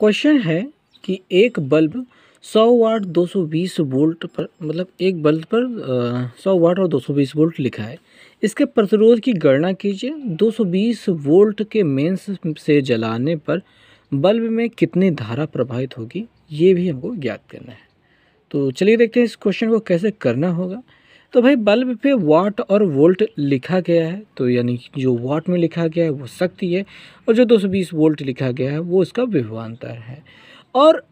question है कि एक बल्ब 100 वाट 220 वोल्ट पर मतलब एक बल्ब पर आ, 100 वाट और 220 वोल्ट लिखा है इसके प्रतिरोध की गणना कीजिए 220 वोल्ट के मेंस से जलाने पर बल्ब में कितनी धारा प्रभावित होगी ये भी हमको ज्ञात करना है तो चलिए देखते हैं इस क्वेश्चन को कैसे करना होगा तो भाई बल्ब पे वाट और वोल्ट लिखा गया है तो यानी जो वाट में लिखा गया है वो शक्ति है और जो 220 वोल्ट लिखा गया है वो इसका विभवान्तर है और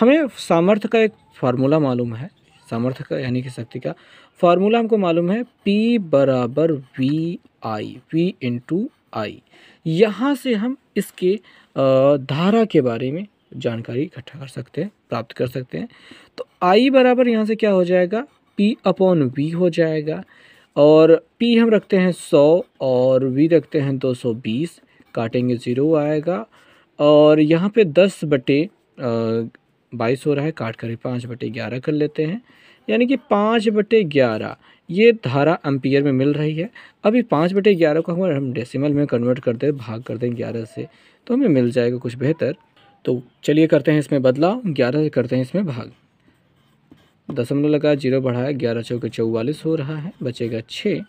हमें सामर्थ्य का एक फार्मूला मालूम है सामर्थ्य का यानी कि शक्ति का फार्मूला हमको मालूम है पी बराबर V I V into I यहाँ से हम इसके धारा के बारे में जानकारी इकट्ठा कर सकते हैं प्राप्त कर सकते हैं तो आई बराबर यहाँ से क्या हो जाएगा पी अपॉन वी हो जाएगा और पी हम रखते हैं सौ और वी रखते हैं दो सौ बीस काटेंगे ज़ीरो आएगा और यहाँ पे दस बटे बाईस हो रहा है काट कर पाँच बटे ग्यारह कर लेते हैं यानी कि पाँच बटे ग्यारह ये धारा एम्पियर में मिल रही है अभी पाँच बटे ग्यारह को हम हम डेसिमल में कन्वर्ट कर दें भाग कर दें ग्यारह से तो हमें मिल जाएगा कुछ बेहतर तो चलिए करते हैं इसमें बदलाव ग्यारह से करते हैं इसमें भाग दशमलव लगा जीरो बढ़ाया ग्यारह चौके चौवालीस हो रहा है बचेगा छः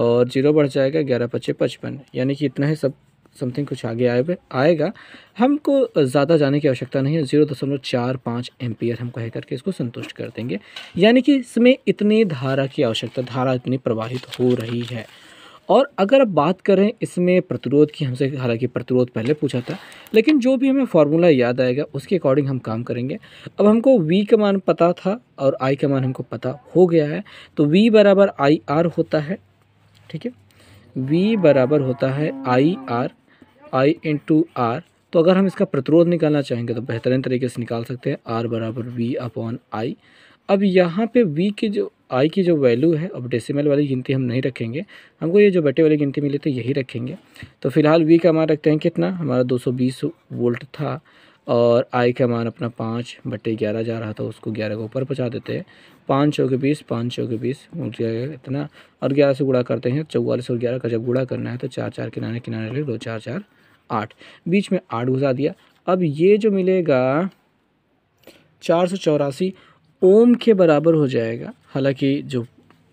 और जीरो बढ़ जाएगा ग्यारह पच्चे पचपन यानी कि इतना ही सब समथिंग कुछ आगे आए आएगा हमको ज़्यादा जाने की आवश्यकता नहीं है जीरो दशमलव चार पाँच एम्पियर हम कह करके इसको संतुष्ट कर देंगे यानी कि इसमें इतनी धारा की आवश्यकता धारा इतनी प्रवाहित हो रही है और अगर अब बात करें इसमें प्रतिरोध की हमसे हालांकि प्रतिरोध पहले पूछा था लेकिन जो भी हमें फार्मूला याद आएगा उसके अकॉर्डिंग हम काम करेंगे अब हमको वी का मान पता था और आई का मान हमको पता हो गया है तो वी बराबर आई आर होता है ठीक है वी बराबर होता है I R I into R तो अगर हम इसका प्रतिरोध निकालना चाहेंगे तो बेहतरीन तरीके से निकाल सकते हैं आर बराबर वी अपॉन आई अब यहाँ पे वी के जो आई की जो वैल्यू है अब डेसिमल वाली गिनती हम नहीं रखेंगे हमको ये जो बटे वाली गिनती मिली थी यही रखेंगे तो फिलहाल वी का मान रखते हैं कितना हमारा 220 वोल्ट था और आई का मान अपना पाँच बटे ग्यारह जा रहा था उसको ग्यारह के ऊपर पहुँचा देते हैं पाँच सौ के बीस पाँच सौ के बीस इतना और ग्यारह से गुड़ा करते हैं चौवालीस और ग्यारह का जब गुड़ा करना है तो चार चार किनारे किनारे ले दो चार चार आठ बीच में आठ घुसा दिया अब ये जो मिलेगा चार सौ चौरासी ओम के बराबर हो जाएगा हालांकि जो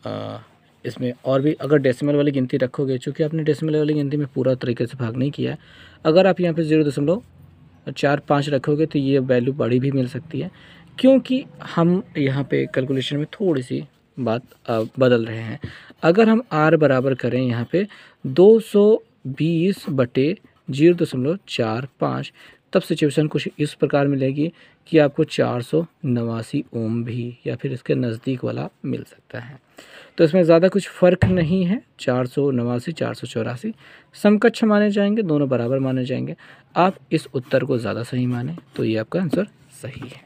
आ, इसमें और भी अगर डेसिमल वाली गिनती रखोगे चूँकि आपने डेसिमल वाली गिनती में पूरा तरीके से भाग नहीं किया है अगर आप यहाँ पर ज़ीरो दशमलव चार पाँच रखोगे तो ये वैल्यू बड़ी भी मिल सकती है क्योंकि हम यहाँ पे कैलकुलेशन में थोड़ी सी बात बदल रहे हैं अगर हम आर बराबर करें यहाँ पे बीस बटे जीरो दशमलव चार पाँच तब सिचुएशन कुछ इस प्रकार मिलेगी कि आपको चार सौ नवासी ओम भी या फिर इसके नज़दीक वाला मिल सकता है तो इसमें ज़्यादा कुछ फ़र्क नहीं है चार सौ नवासी चार सौ चौरासी समकक्ष माने जाएंगे दोनों बराबर माने जाएंगे आप इस उत्तर को ज़्यादा सही माने तो ये आपका आंसर सही है